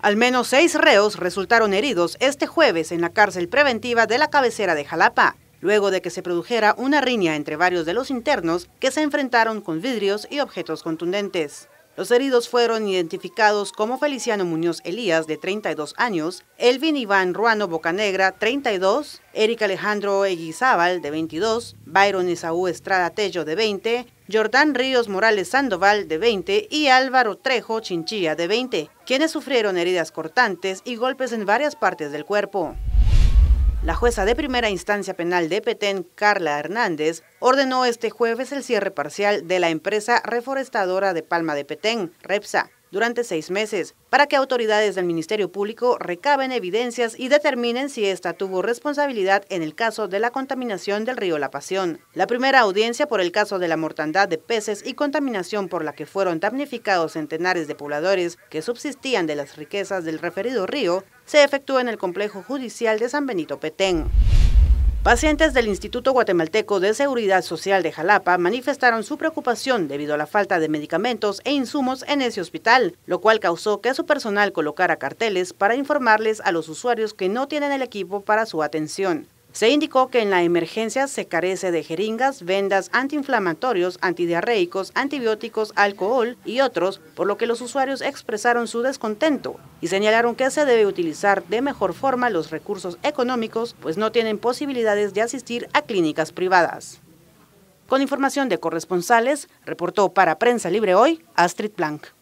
Al menos seis reos resultaron heridos este jueves en la cárcel preventiva de la cabecera de Jalapa, luego de que se produjera una riña entre varios de los internos que se enfrentaron con vidrios y objetos contundentes. Los heridos fueron identificados como Feliciano Muñoz Elías, de 32 años, Elvin Iván Ruano Bocanegra, 32, Eric Alejandro Eguizábal, de 22, Byron Esaú Estrada Tello, de 20, Jordán Ríos Morales Sandoval, de 20, y Álvaro Trejo Chinchilla, de 20, quienes sufrieron heridas cortantes y golpes en varias partes del cuerpo. La jueza de primera instancia penal de Petén, Carla Hernández, ordenó este jueves el cierre parcial de la empresa reforestadora de Palma de Petén, REPSA, durante seis meses para que autoridades del Ministerio Público recaben evidencias y determinen si ésta tuvo responsabilidad en el caso de la contaminación del río La Pasión. La primera audiencia por el caso de la mortandad de peces y contaminación por la que fueron damnificados centenares de pobladores que subsistían de las riquezas del referido río se efectuó en el complejo judicial de San Benito Petén. Pacientes del Instituto Guatemalteco de Seguridad Social de Jalapa manifestaron su preocupación debido a la falta de medicamentos e insumos en ese hospital, lo cual causó que su personal colocara carteles para informarles a los usuarios que no tienen el equipo para su atención. Se indicó que en la emergencia se carece de jeringas, vendas, antiinflamatorios, antidiarreicos, antibióticos, alcohol y otros, por lo que los usuarios expresaron su descontento y señalaron que se debe utilizar de mejor forma los recursos económicos, pues no tienen posibilidades de asistir a clínicas privadas. Con información de corresponsales, reportó para Prensa Libre Hoy Astrid Planck.